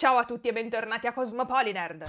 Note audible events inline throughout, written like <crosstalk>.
Ciao a tutti e bentornati a Cosmopolinerd!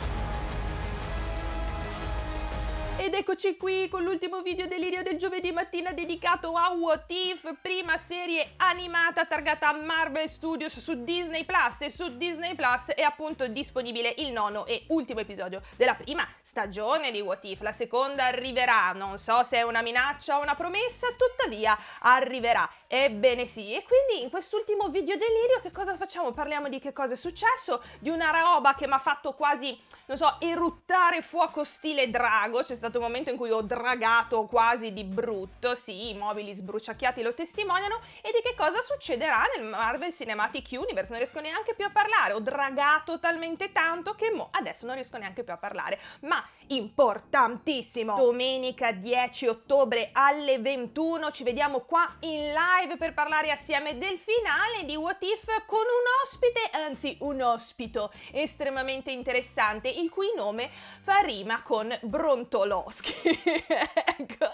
Ed eccoci qui con l'ultimo video delirio del giovedì mattina dedicato a What If, prima serie animata targata Marvel Studios su Disney Plus e su Disney Plus è appunto disponibile il nono e ultimo episodio della prima stagione di What If, la seconda arriverà, non so se è una minaccia o una promessa, tuttavia arriverà Ebbene sì, e quindi in quest'ultimo video delirio che cosa facciamo? Parliamo di che cosa è successo, di una roba che mi ha fatto quasi, non so, eruttare fuoco stile drago, c'è stato un momento in cui ho dragato quasi di brutto, sì, i mobili sbruciacchiati lo testimoniano, e di che cosa succederà nel Marvel Cinematic Universe, non riesco neanche più a parlare, ho dragato talmente tanto che adesso non riesco neanche più a parlare, ma importantissimo. Domenica 10 ottobre alle 21 ci vediamo qua in live per parlare assieme del finale di What If con un ospite, anzi un ospito estremamente interessante il cui nome fa rima con Brontoloschi. <laughs> ecco.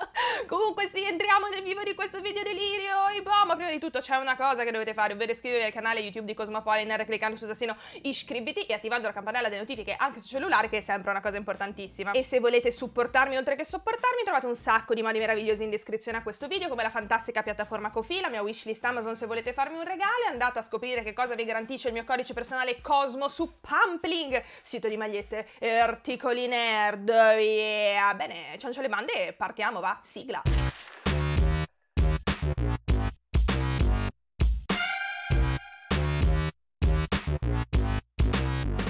Comunque sì, entriamo nel vivo di questo video delirio. E boh, ma prima di tutto c'è una cosa che dovete fare, ovvero iscrivervi al canale YouTube di Cosmopolitan cliccando sul tassino iscriviti e attivando la campanella delle notifiche anche sul cellulare che è sempre una cosa importantissima arriva. E se volete supportarmi oltre che sopportarmi trovate un sacco di modi meravigliosi in descrizione a questo video come la fantastica piattaforma Kofi, la mia wishlist Amazon se volete farmi un regalo e andate a scoprire che cosa vi garantisce il mio codice personale Cosmo su Pumpling, sito di magliette e articoli nerd. Yeah. Bene, ciancio le bande e partiamo, va, sigla.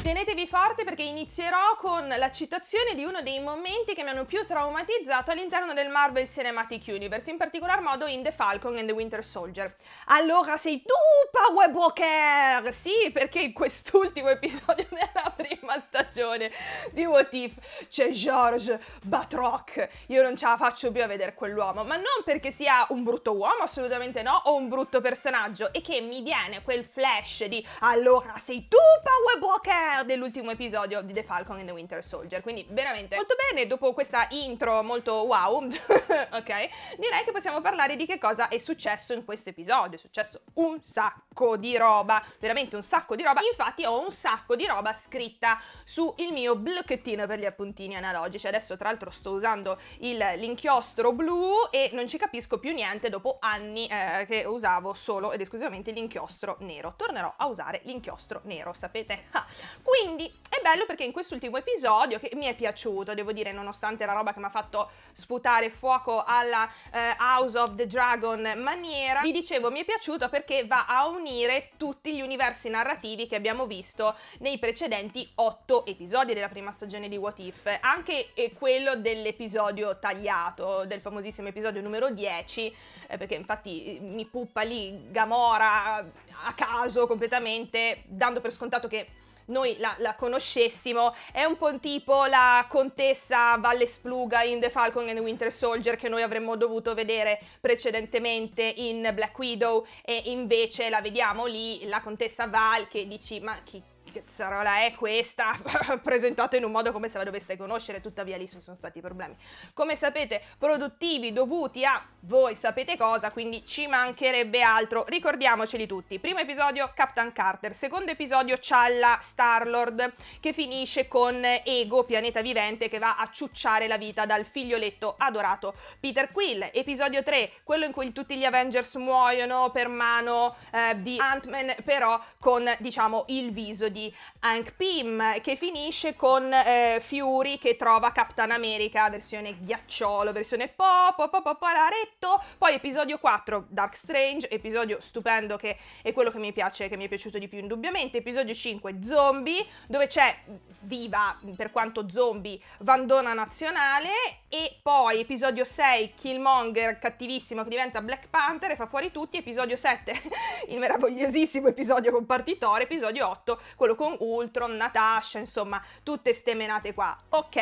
Tenetevi forte perché inizierò con la citazione di uno dei momenti che mi hanno più traumatizzato all'interno del Marvel Cinematic Universe, in particolar modo in The Falcon and the Winter Soldier. Allora sei tu Power Broker! Sì, perché in quest'ultimo <laughs> episodio della prima stagione di What If c'è George Batrock. Io non ce la faccio più a vedere quell'uomo, ma non perché sia un brutto uomo, assolutamente no, o un brutto personaggio, e che mi viene quel flash di allora sei tu Power Broker! dell'ultimo episodio di The Falcon and the Winter Soldier. Quindi veramente molto bene, dopo questa intro molto wow, <laughs> ok, direi che possiamo parlare di che cosa è successo in questo episodio. È successo un sacco di roba, veramente un sacco di roba. Infatti ho un sacco di roba scritta sul mio blocchettino per gli appuntini analogici. Adesso tra l'altro sto usando il, l'inchiostro blu e non ci capisco più niente dopo anni eh, che usavo solo ed esclusivamente l'inchiostro nero. Tornerò a usare l'inchiostro nero, sapete? Ah, quindi è bello perché in quest'ultimo episodio, che mi è piaciuto, devo dire, nonostante la roba che mi ha fatto sputare fuoco alla eh, House of the Dragon maniera, vi dicevo mi è piaciuto perché va a unire tutti gli universi narrativi che abbiamo visto nei precedenti otto episodi della prima stagione di What If, anche eh, quello dell'episodio tagliato, del famosissimo episodio numero 10, eh, perché infatti eh, mi puppa lì Gamora a caso completamente, dando per scontato che noi la, la conoscessimo, è un po' tipo la contessa Valle Spluga in The Falcon and the Winter Soldier che noi avremmo dovuto vedere precedentemente in Black Widow e invece la vediamo lì, la contessa Val che dici ma chi cazzarola è questa, <laughs> presentata in un modo come se la doveste conoscere, tuttavia lì sono stati problemi. Come sapete, produttivi dovuti a voi sapete cosa, quindi ci mancherebbe altro, ricordiamoceli tutti. Primo episodio Captain Carter, secondo episodio Challa Starlord, che finisce con Ego, pianeta vivente, che va a ciucciare la vita dal figlioletto adorato Peter Quill. Episodio 3, quello in cui tutti gli Avengers muoiono per mano eh, di Ant-Man, però con diciamo il viso di Hank Pym che finisce con eh, Fury che trova Captain America versione ghiacciolo, versione pop, pop, pop, popolaretto, poi episodio 4 Dark Strange, episodio stupendo che è quello che mi piace, che mi è piaciuto di più indubbiamente, episodio 5 Zombie dove c'è viva per quanto zombie Vandona nazionale e poi episodio 6 Killmonger cattivissimo che diventa Black Panther e fa fuori tutti, episodio 7 <laughs> il meravigliosissimo episodio con partitore, episodio 8 quello con Ultron, Natasha, insomma, tutte ste menate qua. Ok,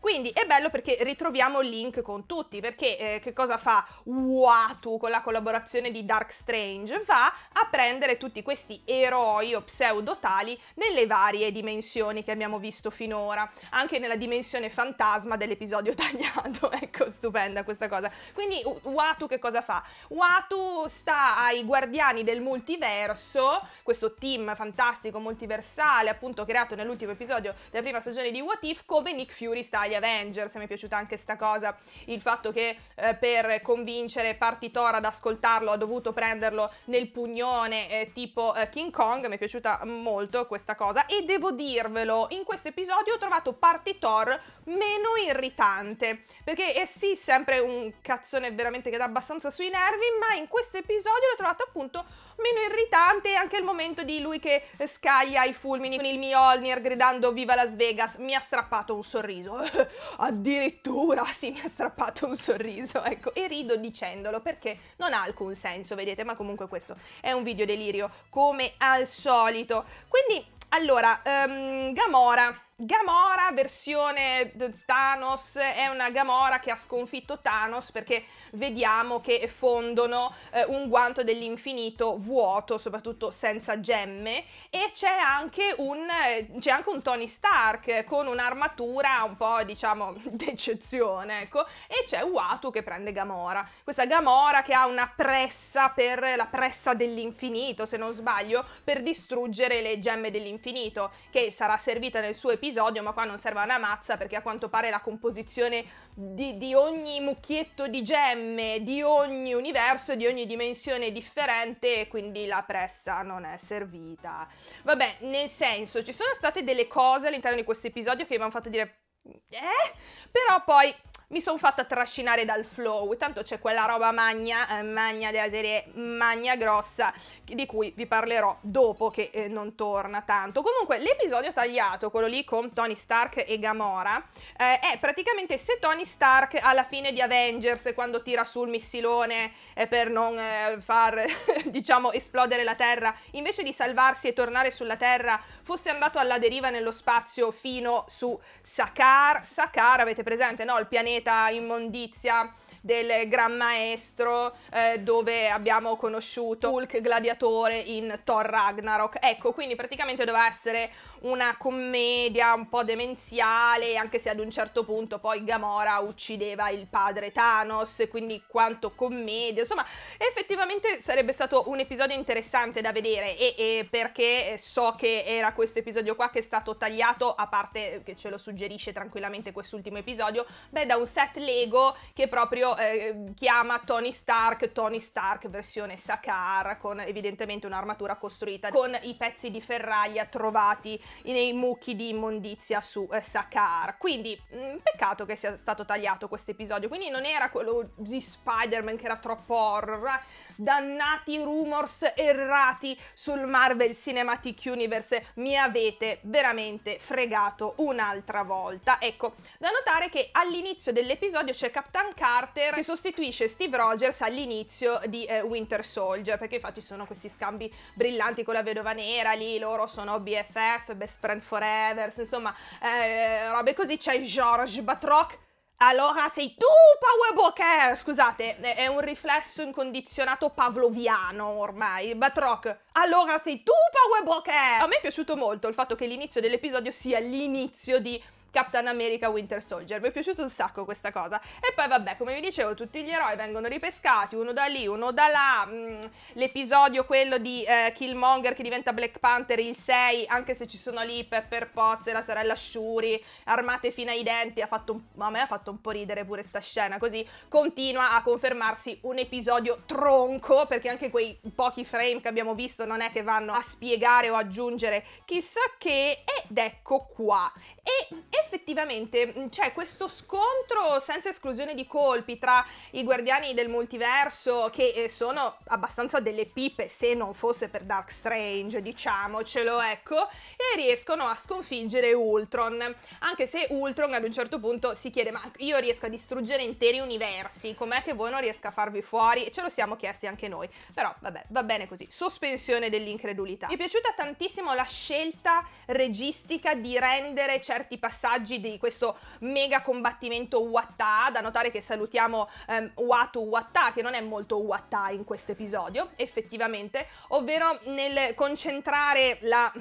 quindi è bello perché ritroviamo il link con tutti, perché eh, che cosa fa Uatu con la collaborazione di Dark Strange? Va a prendere tutti questi eroi o pseudotali nelle varie dimensioni che abbiamo visto finora, anche nella dimensione fantasma dell'episodio <laughs> tagliato, ecco stupenda questa cosa. Quindi Uatu che cosa fa? Uatu sta ai guardiani del multiverso, questo team fantastico multiversale appunto creato nell'ultimo episodio della prima stagione di What If, come Nick Fury sta ai agli Avengers, mi è piaciuta anche questa cosa, il fatto che eh, per convincere Partitora ad ascoltarlo ha dovuto prenderlo nel pugnone eh, tipo eh, King Kong, mi è piaciuta molto questa cosa e devo dirvelo, in questo episodio ho trovato Partitor meno irritante, perché è eh, sì sempre un cazzone veramente che dà abbastanza sui nervi, ma in questo episodio l'ho trovato appunto meno irritante è anche il momento di lui che scaglia i fulmini con il Mjolnir gridando viva Las Vegas, mi ha strappato un sorriso, <laughs> addirittura sì mi ha strappato un sorriso, ecco, e rido dicendolo perché non ha alcun senso, vedete, ma comunque questo è un video delirio come al solito. Quindi, allora, um, Gamora Gamora versione Thanos è una Gamora che ha sconfitto Thanos perché vediamo che fondono eh, un guanto dell'infinito vuoto, soprattutto senza gemme e c'è anche, un, eh, c'è anche un Tony Stark con un'armatura un po' diciamo <laughs> d'eccezione, ecco, e c'è Uatu che prende Gamora. Questa Gamora che ha una pressa per la pressa dell'infinito, se non sbaglio, per distruggere le gemme dell'infinito che sarà servita nel suo episodio episodio, ma qua non serve una mazza perché a quanto pare la composizione di, di ogni mucchietto di gemme, di ogni universo, di ogni dimensione è differente e quindi la pressa non è servita. Vabbè, nel senso, ci sono state delle cose all'interno di questo episodio che mi hanno fatto dire... Eh? Però poi mi sono fatta trascinare dal flow, tanto c'è quella roba magna, eh, magna della serie magna grossa, di cui vi parlerò dopo che eh, non torna tanto. Comunque l'episodio tagliato, quello lì con Tony Stark e Gamora, eh, è praticamente se Tony Stark alla fine di Avengers, quando tira sul missilone eh, per non eh, far, <laughs> diciamo, esplodere la Terra, invece di salvarsi e tornare sulla Terra, fosse andato alla deriva nello spazio fino su Sakar. Sakar, avete presente, no? Il pianeta immondizia del Gran Maestro, eh, dove abbiamo conosciuto Hulk Gladiatore in Thor Ragnarok. Ecco, quindi praticamente doveva essere una commedia un po' demenziale, anche se ad un certo punto poi Gamora uccideva il padre Thanos, quindi quanto commedia. Insomma, effettivamente sarebbe stato un episodio interessante da vedere e, e perché so che era questo episodio qua che è stato tagliato, a parte che ce lo suggerisce tranquillamente quest'ultimo episodio, beh da un set Lego che proprio eh, chiama Tony Stark, Tony Stark versione Sakar, con evidentemente un'armatura costruita con i pezzi di ferraglia trovati nei mucchi di immondizia su eh, Sakar. Quindi mh, mm, peccato che sia stato tagliato questo episodio, quindi non era quello di Spider-Man che era troppo horror, dannati rumors errati sul Marvel Cinematic Universe, mi mi avete veramente fregato un'altra volta. Ecco, da notare che all'inizio dell'episodio c'è Captain Carter che sostituisce Steve Rogers all'inizio di eh, Winter Soldier, perché infatti sono questi scambi brillanti con la vedova nera, lì loro sono BFF, Best Friend Forever, insomma, eh, robe così, c'è George Batroc allora sei tu Power Booker! Scusate, è un riflesso incondizionato pavloviano ormai. Batroc, allora sei tu Power Booker! A me è piaciuto molto il fatto che l'inizio dell'episodio sia l'inizio di Captain America Winter Soldier. Mi è piaciuto un sacco questa cosa. E poi vabbè, come vi dicevo, tutti gli eroi vengono ripescati, uno da lì, uno da là. Mm, l'episodio quello di eh, Killmonger che diventa Black Panther in 6, anche se ci sono lì Pepper Potts e la sorella Shuri, armate fino ai denti, ha fatto un, a me ha fatto un po' ridere pure sta scena, così continua a confermarsi un episodio tronco, perché anche quei pochi frame che abbiamo visto non è che vanno a spiegare o aggiungere chissà che, ed ecco qua. E effettivamente mm, c'è questo scontro senza esclusione di colpi tra i guardiani del multiverso che eh, sono abbastanza delle pipe se non fosse per Dark Strange, diciamocelo, ecco, e riescono a sconfiggere Ultron. Anche se Ultron ad un certo punto si chiede "Ma io riesco a distruggere interi universi, com'è che voi non riesco a farvi fuori?" E ce lo siamo chiesti anche noi. Però vabbè, va bene così. Sospensione dell'incredulità. Mi è piaciuta tantissimo la scelta registica di rendere certe certi passaggi di questo mega combattimento Watta, da notare che salutiamo ehm, Watu Watta, che non è molto Watta in questo episodio, effettivamente, ovvero nel concentrare la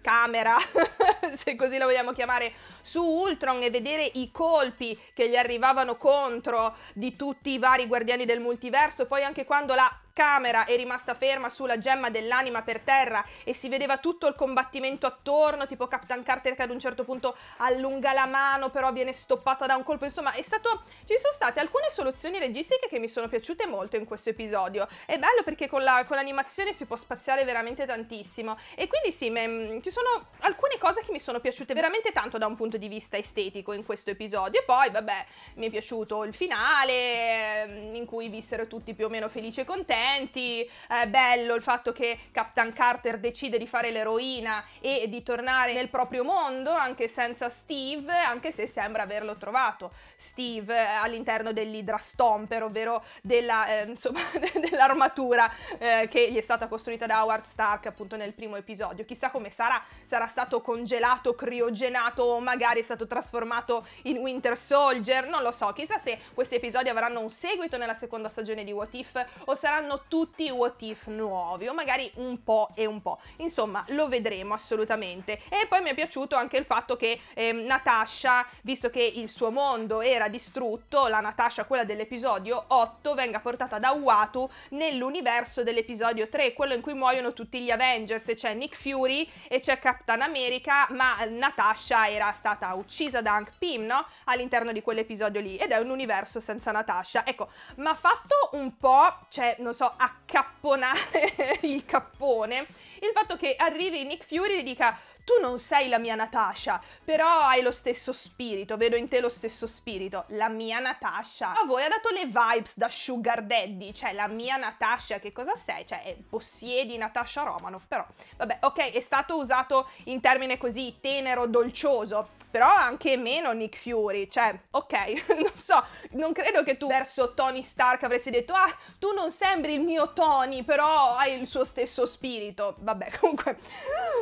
camera, <laughs> se così la vogliamo chiamare, su Ultron e vedere i colpi che gli arrivavano contro di tutti i vari guardiani del multiverso, poi anche quando la camera è rimasta ferma sulla gemma dell'anima per terra e si vedeva tutto il combattimento attorno, tipo Captain Carter che ad un certo punto allunga la mano, però viene stoppata da un colpo. Insomma, è stato. Ci sono state alcune soluzioni registiche che mi sono piaciute molto in questo episodio. È bello perché con, la, con l'animazione si può spaziare veramente tantissimo. E quindi sì, me, ci sono alcune cose che mi sono piaciute veramente tanto da un punto di vista estetico in questo episodio. E poi, vabbè, mi è piaciuto il finale, ehm, in cui vissero tutti più o meno felici e contenti componenti, è bello il fatto che Captain Carter decide di fare l'eroina e di tornare nel proprio mondo anche senza Steve, anche se sembra averlo trovato Steve eh, all'interno dell'Hydra Stomper, ovvero della, eh, insomma, <laughs> dell'armatura eh, che gli è stata costruita da Howard Stark appunto nel primo episodio. Chissà come sarà, sarà stato congelato, criogenato o magari è stato trasformato in Winter Soldier, non lo so, chissà se questi episodi avranno un seguito nella seconda stagione di What If o saranno usciranno tutti i What If nuovi, o magari un po' e un po'. Insomma, lo vedremo assolutamente. E poi mi è piaciuto anche il fatto che eh, Natasha, visto che il suo mondo era distrutto, la Natasha, quella dell'episodio 8, venga portata da Uatu nell'universo dell'episodio 3, quello in cui muoiono tutti gli Avengers, e c'è Nick Fury e c'è Captain America, ma Natasha era stata uccisa da Hank Pym, no? All'interno di quell'episodio lì, ed è un universo senza Natasha. Ecco, ma fatto un po', cioè, non so, so, accapponare <laughs> il cappone, il fatto che arrivi Nick Fury e dica tu non sei la mia Natasha, però hai lo stesso spirito, vedo in te lo stesso spirito, la mia Natasha. A voi ha dato le vibes da Sugar Daddy, cioè la mia Natasha, che cosa sei? Cioè, eh, possiedi Natasha Romanoff, però vabbè, ok, è stato usato in termine così tenero, dolcioso, però anche meno Nick Fury, cioè, ok, <laughs> non so, non credo che tu verso Tony Stark avresti detto, ah, tu non sembri il mio Tony, però hai il suo stesso spirito, vabbè, <laughs> comunque,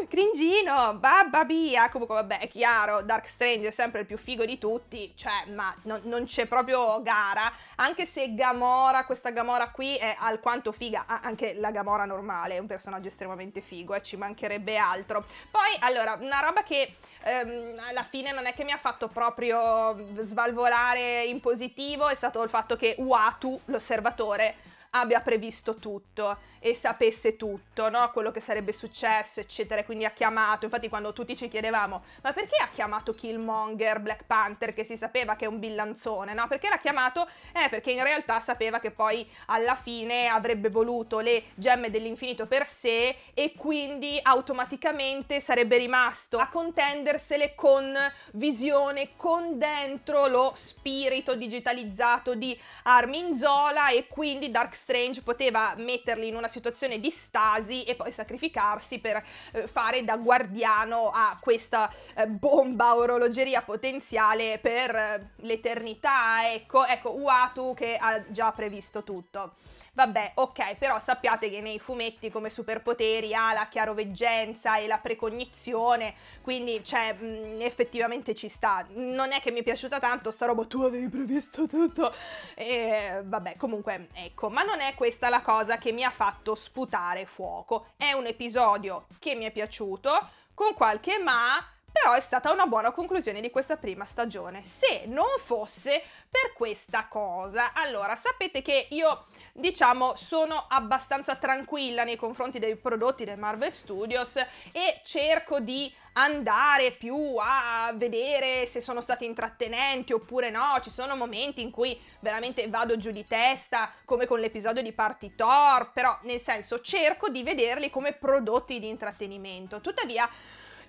cringino, babba bia, comunque, vabbè, è chiaro, Dark Strange è sempre il più figo di tutti, cioè, ma no, non c'è proprio gara, anche se Gamora, questa Gamora qui è alquanto figa, anche la Gamora normale è un personaggio estremamente figo, e eh, ci mancherebbe altro. Poi, allora, una roba che ehm, alla fine non è che mi ha fatto proprio svalvolare in positivo, è stato il fatto che Uatu, l'osservatore, abbia previsto tutto e sapesse tutto, no? quello che sarebbe successo, eccetera. quindi ha chiamato, infatti quando tutti ci chiedevamo, ma perché ha chiamato Killmonger, Black Panther, che si sapeva che è un villanzone, no? Perché l'ha chiamato? Eh, perché in realtà sapeva che poi alla fine avrebbe voluto le gemme dell'infinito per sé e quindi automaticamente sarebbe rimasto a contendersele con visione, con dentro lo spirito digitalizzato di Armin Zola e quindi Darkseid Strange poteva metterli in una situazione di stasi e poi sacrificarsi per eh, fare da guardiano a questa eh, bomba orologeria potenziale per eh, l'eternità, ecco, ecco Uatu che ha già previsto tutto. Vabbè, ok, però sappiate che nei fumetti come superpoteri ha la chiaroveggenza e la precognizione, quindi cioè, mh, mm, effettivamente ci sta. Non è che mi è piaciuta tanto sta roba, tu avevi previsto tutto. E vabbè, comunque ecco, ma non è questa la cosa che mi ha fatto sputare fuoco. È un episodio che mi è piaciuto con qualche ma però è stata una buona conclusione di questa prima stagione. Se non fosse per questa cosa, allora sapete che io diciamo sono abbastanza tranquilla nei confronti dei prodotti del Marvel Studios e cerco di andare più a vedere se sono stati intrattenenti oppure no, ci sono momenti in cui veramente vado giù di testa come con l'episodio di Party Thor, però nel senso cerco di vederli come prodotti di intrattenimento. Tuttavia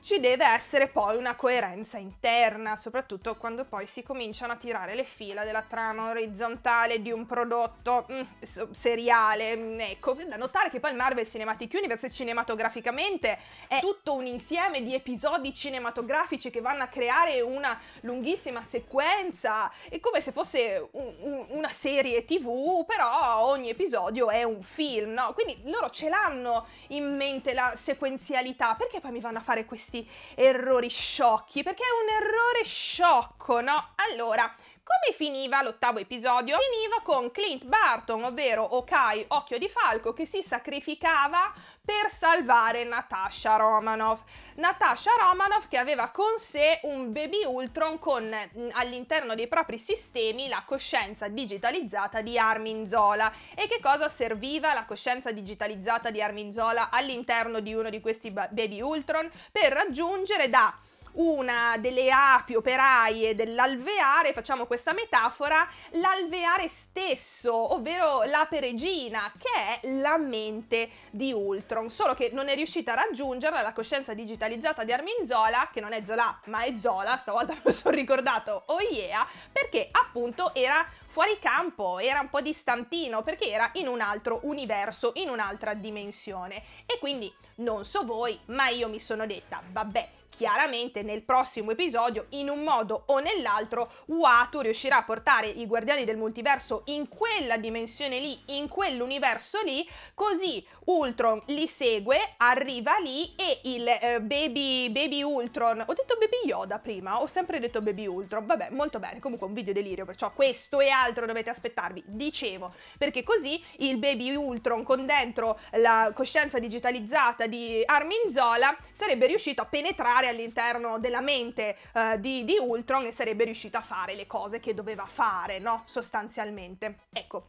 ci deve essere poi una coerenza interna, soprattutto quando poi si cominciano a tirare le fila della trama orizzontale di un prodotto mm, seriale. Mm, ecco, da notare che poi il Marvel Cinematic Universe cinematograficamente è tutto un insieme di episodi cinematografici che vanno a creare una lunghissima sequenza, è come se fosse un, un, una serie tv, però ogni episodio è un film, no? Quindi loro ce l'hanno in mente la sequenzialità, perché poi mi vanno a fare questi errori sciocchi, perché è un errore sciocco, no? Allora, come finiva l'ottavo episodio? Finiva con Clint Barton, ovvero Okai Occhio di Falco, che si sacrificava per salvare Natasha Romanoff. Natasha Romanoff che aveva con sé un baby Ultron con mm, all'interno dei propri sistemi la coscienza digitalizzata di Armin Zola. E che cosa serviva la coscienza digitalizzata di Armin Zola all'interno di uno di questi baby Ultron? Per raggiungere da una delle api operaie dell'alveare, facciamo questa metafora, l'alveare stesso, ovvero l'ape regina, che è la mente di Ultron, solo che non è riuscita a raggiungerla la coscienza digitalizzata di Armin Zola, che non è Zola ma è Zola, stavolta <laughs> me lo sono ricordato, oh yeah, perché appunto era fuori campo, era un po' distantino perché era in un altro universo, in un'altra dimensione. E quindi non so voi, ma io mi sono detta, vabbè, chiaramente nel prossimo episodio, in un modo o nell'altro, Uatu riuscirà a portare i guardiani del multiverso in quella dimensione lì, in quell'universo lì, così Ultron li segue, arriva lì e il eh, baby, baby Ultron, ho detto baby Yoda prima, ho sempre detto baby Ultron, vabbè molto bene, comunque un video delirio, perciò questo e altro dovete aspettarvi, dicevo, perché così il baby Ultron con dentro la coscienza digitalizzata di Armin Zola sarebbe riuscito a penetrare all'interno della mente eh, di, di Ultron e sarebbe riuscito a fare le cose che doveva fare, no? Sostanzialmente. Ecco.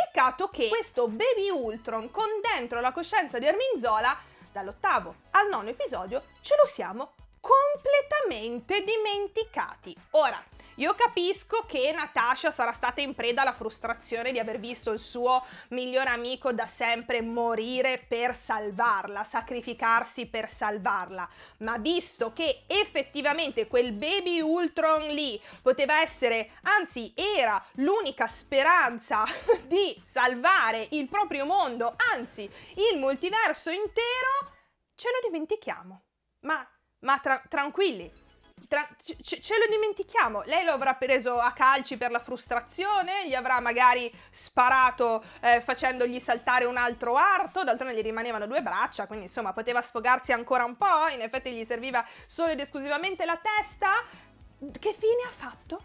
Peccato che questo Baby Ultron con dentro la coscienza di Arminzola, dall'ottavo al nono episodio, ce lo siamo completamente dimenticati. Ora, io capisco che Natasha sarà stata in preda alla frustrazione di aver visto il suo migliore amico da sempre morire per salvarla, sacrificarsi per salvarla, ma visto che effettivamente quel baby Ultron lì poteva essere, anzi era l'unica speranza <laughs> di salvare il proprio mondo, anzi il multiverso intero, ce lo dimentichiamo. Ma, ma tra tranquilli, tra- ce-, ce lo dimentichiamo. Lei lo avrà preso a calci per la frustrazione, gli avrà magari sparato eh, facendogli saltare un altro arto, d'altronde gli rimanevano due braccia, quindi insomma poteva sfogarsi ancora un po', in effetti gli serviva solo ed esclusivamente la testa. Che fine ha fatto?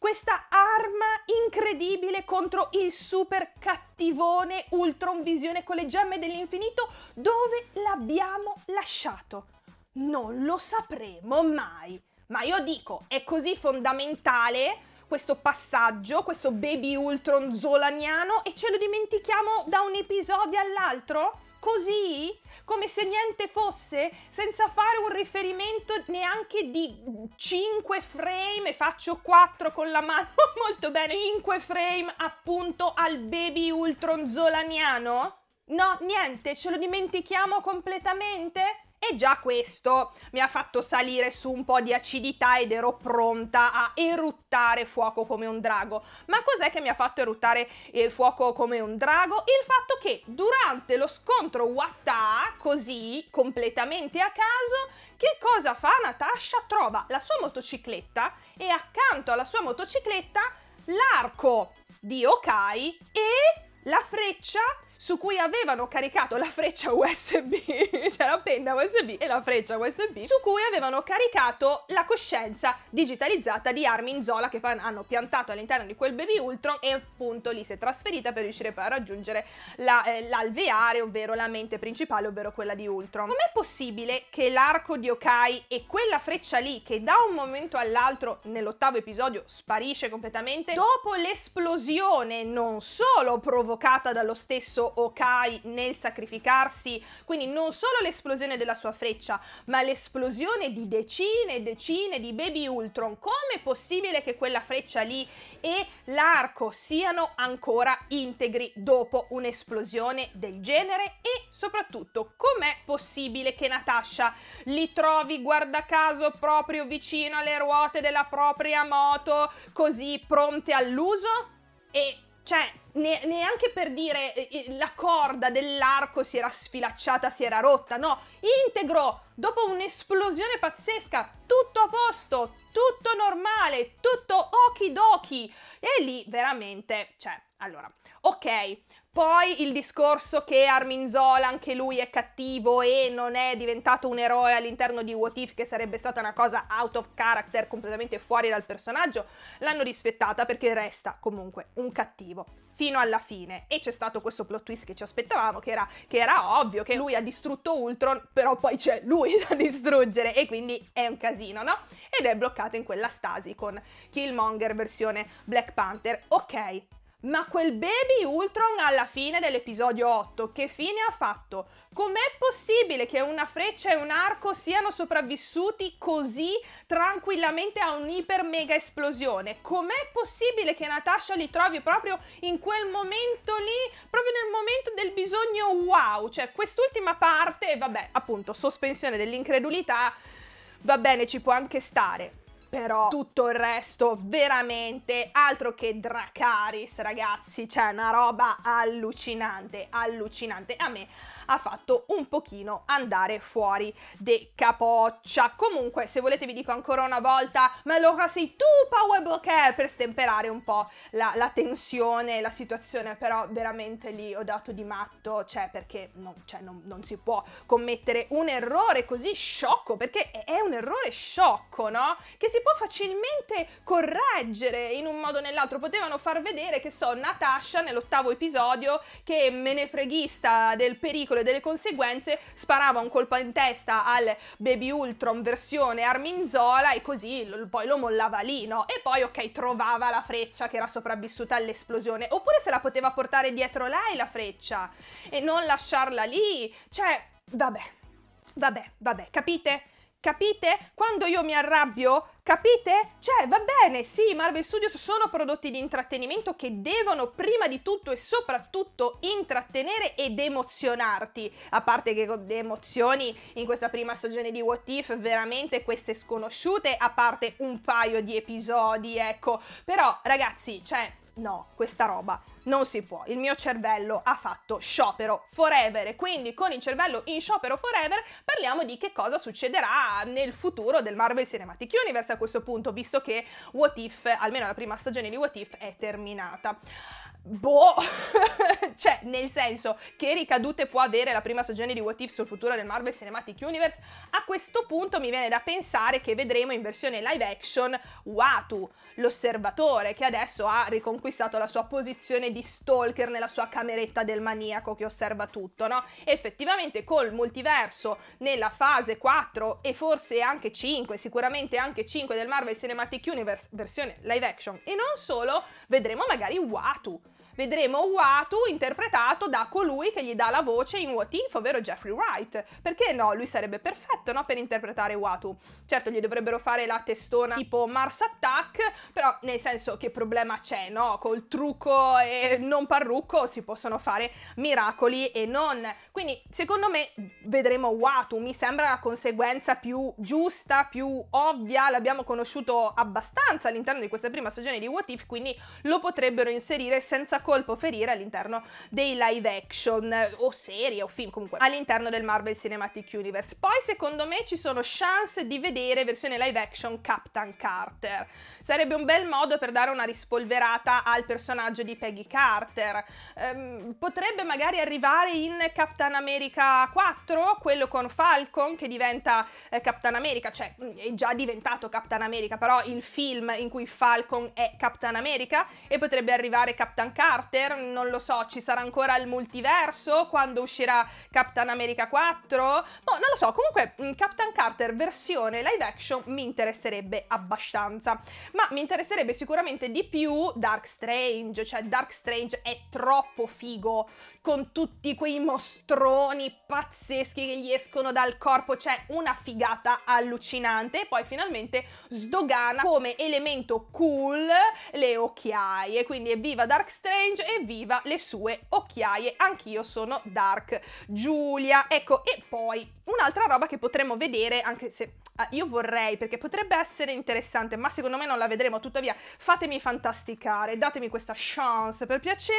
questa arma incredibile contro il super cattivone Ultron Visione con le gemme dell'infinito, dove l'abbiamo lasciato? Non lo sapremo mai. Ma io dico, è così fondamentale questo passaggio, questo baby Ultron zolaniano e ce lo dimentichiamo da un episodio all'altro? Così? Come se niente fosse? Senza fare un riferimento neanche di 5 frame, faccio 4 con la mano <laughs> molto bene, 5 frame appunto al baby Ultron zolaniano? No, niente, ce lo dimentichiamo completamente? e già questo mi ha fatto salire su un po' di acidità ed ero pronta a eruttare fuoco come un drago. Ma cos'è che mi ha fatto eruttare il eh, fuoco come un drago? Il fatto che durante lo scontro Watta, così completamente a caso, che cosa fa Natasha? Trova la sua motocicletta e accanto alla sua motocicletta l'arco di Okai e la freccia su cui avevano caricato la freccia USB, cioè la penna USB e la freccia USB, su cui avevano caricato la coscienza digitalizzata di Armin Zola che poi hanno piantato all'interno di quel Baby Ultron e appunto lì si è trasferita per riuscire poi a raggiungere la, eh, l'alveare, ovvero la mente principale, ovvero quella di Ultron. Com'è possibile che l'arco di Okai e quella freccia lì che da un momento all'altro nell'ottavo episodio sparisce completamente, dopo l'esplosione non solo provocata dallo stesso Okai nel sacrificarsi, quindi non solo l'esplosione della sua freccia, ma l'esplosione di decine e decine di Baby Ultron. Com'è possibile che quella freccia lì e l'arco siano ancora integri dopo un'esplosione del genere? E soprattutto, com'è possibile che Natasha li trovi, guarda caso, proprio vicino alle ruote della propria moto, così pronte all'uso? E cioè, ne- neanche per dire eh, eh, la corda dell'arco si era sfilacciata, si era rotta, no, integro, dopo un'esplosione pazzesca, tutto a posto, tutto normale, tutto okidoki. E lì veramente, cioè, allora, ok. Poi il discorso che Armin Zola, anche lui è cattivo e non è diventato un eroe all'interno di What If, che sarebbe stata una cosa out of character, completamente fuori dal personaggio, l'hanno rispettata perché resta comunque un cattivo fino alla fine. E c'è stato questo plot twist che ci aspettavamo, che era, che era ovvio che lui ha distrutto Ultron, però poi c'è lui <laughs> da distruggere e quindi è un casino, no? Ed è bloccato in quella stasi con Killmonger versione Black Panther. Ok, ma quel baby Ultron alla fine dell'episodio 8 che fine ha fatto? Com'è possibile che una freccia e un arco siano sopravvissuti così tranquillamente a un'iper mega esplosione? Com'è possibile che Natasha li trovi proprio in quel momento lì, proprio nel momento del bisogno wow? Cioè quest'ultima parte, vabbè, appunto, sospensione dell'incredulità, va bene, ci può anche stare però tutto il resto veramente altro che Dracaris ragazzi, cioè una roba allucinante, allucinante. A me ha fatto un pochino andare fuori de capoccia. Comunque, se volete vi dico ancora una volta, ma allora sei tu Power Broker per stemperare un po' la, la tensione, la situazione, però veramente lì ho dato di matto, cioè perché non, cioè, non, non si può commettere un errore così sciocco, perché è, è un errore sciocco, no? Che si può facilmente correggere in un modo o nell'altro. Potevano far vedere, che so, Natasha nell'ottavo episodio che me ne freghista del pericolo consapevole delle conseguenze, sparava un colpo in testa al Baby Ultron versione Arminzola e così poi lo mollava lì, no? E poi, ok, trovava la freccia che era sopravvissuta all'esplosione, oppure se la poteva portare dietro lei la freccia e non lasciarla lì, cioè, vabbè, vabbè, vabbè, capite? Capite? Quando io mi arrabbio, capite? Cioè, va bene, sì, Marvel Studios sono prodotti di intrattenimento che devono prima di tutto e soprattutto intrattenere ed emozionarti. A parte che le emozioni in questa prima stagione di What If, veramente queste sconosciute, a parte un paio di episodi, ecco. Però, ragazzi, cioè no, questa roba non si può. Il mio cervello ha fatto sciopero forever e quindi con il cervello in sciopero forever parliamo di che cosa succederà nel futuro del Marvel Cinematic Universe a questo punto, visto che What If, almeno la prima stagione di What If, è terminata. Boh, <laughs> cioè, nel senso, che ricadute può avere la prima stagione di What If sul futuro del Marvel Cinematic Universe? A questo punto mi viene da pensare che vedremo in versione live action Watu, l'osservatore che adesso ha riconquistato la sua posizione di stalker nella sua cameretta del maniaco che osserva tutto, no? Effettivamente col multiverso nella fase 4 e forse anche 5, sicuramente anche 5 del Marvel Cinematic Universe versione live action e non solo, vedremo magari Watu Vedremo Uatu interpretato da colui che gli dà la voce in What If, ovvero Jeffrey Wright. Perché no? Lui sarebbe perfetto no? per interpretare Uatu. Certo, gli dovrebbero fare la testona tipo Mars Attack, però nel senso che problema c'è, no? Col trucco e non parrucco si possono fare miracoli e non. Quindi, secondo me, vedremo Uatu. Mi sembra la conseguenza più giusta, più ovvia. L'abbiamo conosciuto abbastanza all'interno di questa prima stagione di What If, quindi lo potrebbero inserire senza colpo ferire all'interno dei live action o serie o film comunque all'interno del Marvel Cinematic Universe. Poi secondo me ci sono chance di vedere versione live action Captain Carter. Sarebbe un bel modo per dare una rispolverata al personaggio di Peggy Carter. Ehm, potrebbe magari arrivare in Captain America 4, quello con Falcon che diventa eh, Captain America, cioè è già diventato Captain America, però il film in cui Falcon è Captain America e potrebbe arrivare Captain Carter Carter, non lo so, ci sarà ancora il multiverso quando uscirà Captain America 4? Boh, non lo so, comunque mm, Captain Carter versione live action mi interesserebbe abbastanza, ma mi interesserebbe sicuramente di più Dark Strange, cioè Dark Strange è troppo figo con tutti quei mostroni pazzeschi che gli escono dal corpo, c'è cioè una figata allucinante e poi finalmente sdogana come elemento cool le occhiaie, quindi evviva Dark Strange Strange e viva le sue occhiaie, anch'io sono Dark Giulia. Ecco, e poi un'altra roba che potremmo vedere, anche se ah, io vorrei, perché potrebbe essere interessante, ma secondo me non la vedremo, tuttavia fatemi fantasticare, datemi questa chance per piacere.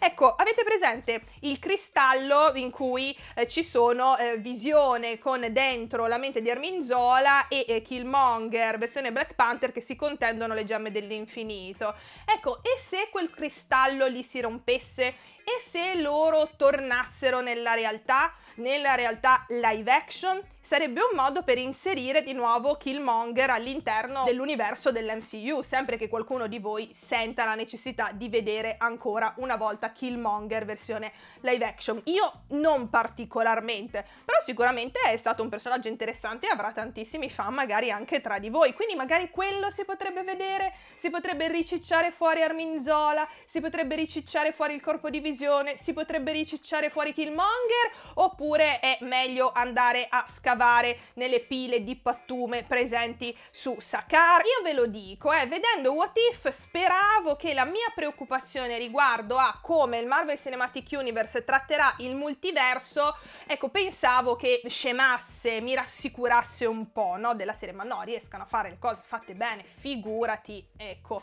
Ecco, avete presente il cristallo in cui eh, ci sono eh, visione con dentro la mente di Arminzola e eh, Killmonger, versione Black Panther, che si contendono le gemme dell'infinito. Ecco, e se quel cristallo collo gli si rompesse e se loro tornassero nella realtà, nella realtà live action, sarebbe un modo per inserire di nuovo Killmonger all'interno dell'universo dell'MCU, sempre che qualcuno di voi senta la necessità di vedere ancora una volta Killmonger versione live action. Io non particolarmente, però sicuramente è stato un personaggio interessante e avrà tantissimi fan magari anche tra di voi, quindi magari quello si potrebbe vedere, si potrebbe ricicciare fuori Arminzola, si potrebbe ricicciare fuori il corpo di Visione, decisione? Si potrebbe ricicciare fuori Killmonger oppure è meglio andare a scavare nelle pile di pattume presenti su Sakaar? Io ve lo dico, eh, vedendo What If speravo che la mia preoccupazione riguardo a come il Marvel Cinematic Universe tratterà il multiverso, ecco, pensavo che scemasse, mi rassicurasse un po', no? Della serie, ma no, riescano a fare le cose fatte bene, figurati, ecco.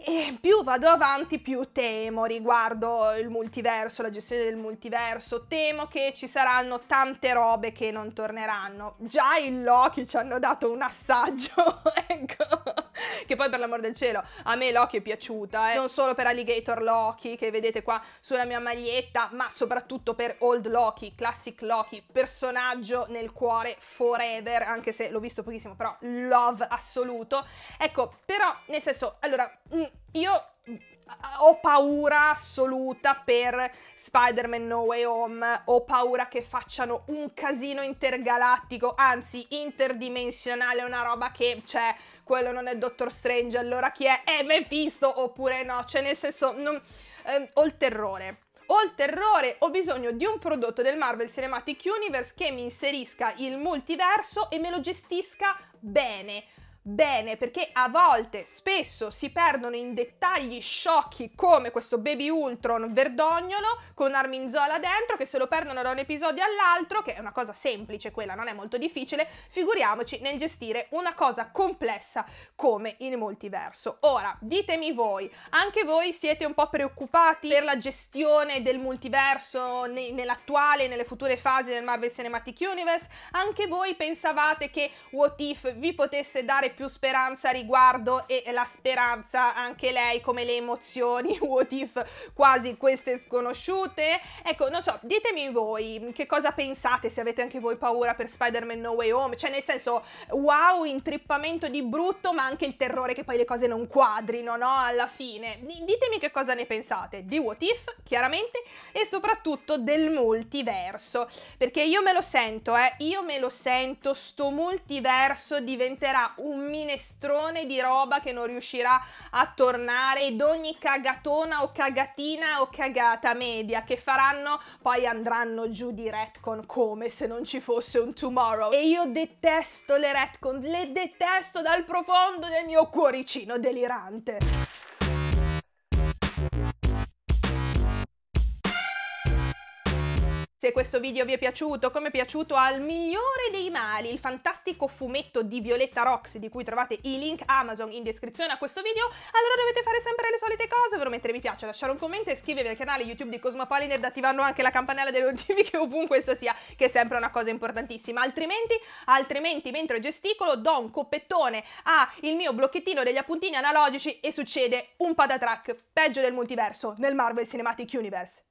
E più vado avanti, più temo riguardo il multiverso, la gestione del multiverso. Temo che ci saranno tante robe che non torneranno. Già in Loki ci hanno dato un assaggio, <laughs> ecco che poi per l'amor del cielo a me Loki è piaciuta, eh. non solo per Alligator Loki che vedete qua sulla mia maglietta, ma soprattutto per Old Loki, Classic Loki, personaggio nel cuore forever, anche se l'ho visto pochissimo, però love assoluto. Ecco, però nel senso, allora, mm, io mm, ho paura assoluta per Spider-Man No Way Home, ho paura che facciano un casino intergalattico, anzi interdimensionale, una roba che, cioè, quello non è Doctor Strange, allora chi è? È eh, Mephisto oppure no? Cioè nel senso, non, ehm, ho il terrore. Ho il terrore, ho bisogno di un prodotto del Marvel Cinematic Universe che mi inserisca il multiverso e me lo gestisca bene bene perché a volte, spesso si perdono in dettagli sciocchi come questo Baby Ultron verdognolo con Arminzola dentro che se lo perdono da un episodio all'altro, che è una cosa semplice quella, non è molto difficile, figuriamoci nel gestire una cosa complessa come il multiverso. Ora, ditemi voi, anche voi siete un po' preoccupati per la gestione del multiverso ne- nell'attuale e nelle future fasi del Marvel Cinematic Universe? Anche voi pensavate che What If vi potesse dare più speranza riguardo e la speranza anche lei come le emozioni <laughs> what if quasi queste sconosciute ecco non so ditemi voi che cosa pensate se avete anche voi paura per Spider-Man No Way Home cioè nel senso wow intrippamento di brutto ma anche il terrore che poi le cose non quadrino no alla fine ditemi che cosa ne pensate di what if chiaramente e soprattutto del multiverso perché io me lo sento eh io me lo sento sto multiverso diventerà un un minestrone di roba che non riuscirà a tornare ed ogni cagatona o cagatina o cagata media che faranno poi andranno giù di retcon come se non ci fosse un tomorrow. E io detesto le retcon, le detesto dal profondo del mio cuoricino delirante. Se questo video vi è piaciuto, come è piaciuto al migliore dei mali, il fantastico fumetto di Violetta Rox, di cui trovate i link Amazon in descrizione a questo video, allora dovete fare sempre le solite cose, ovvero mettere mi piace, lasciare un commento, iscrivervi al canale YouTube di Cosmopolin ed attivando anche la campanella delle notifiche <laughs> ovunque essa sia, che è sempre una cosa importantissima. Altrimenti, altrimenti mentre gesticolo, do un coppettone al mio blocchettino degli appuntini analogici e succede un patatrack, peggio del multiverso, nel Marvel Cinematic Universe.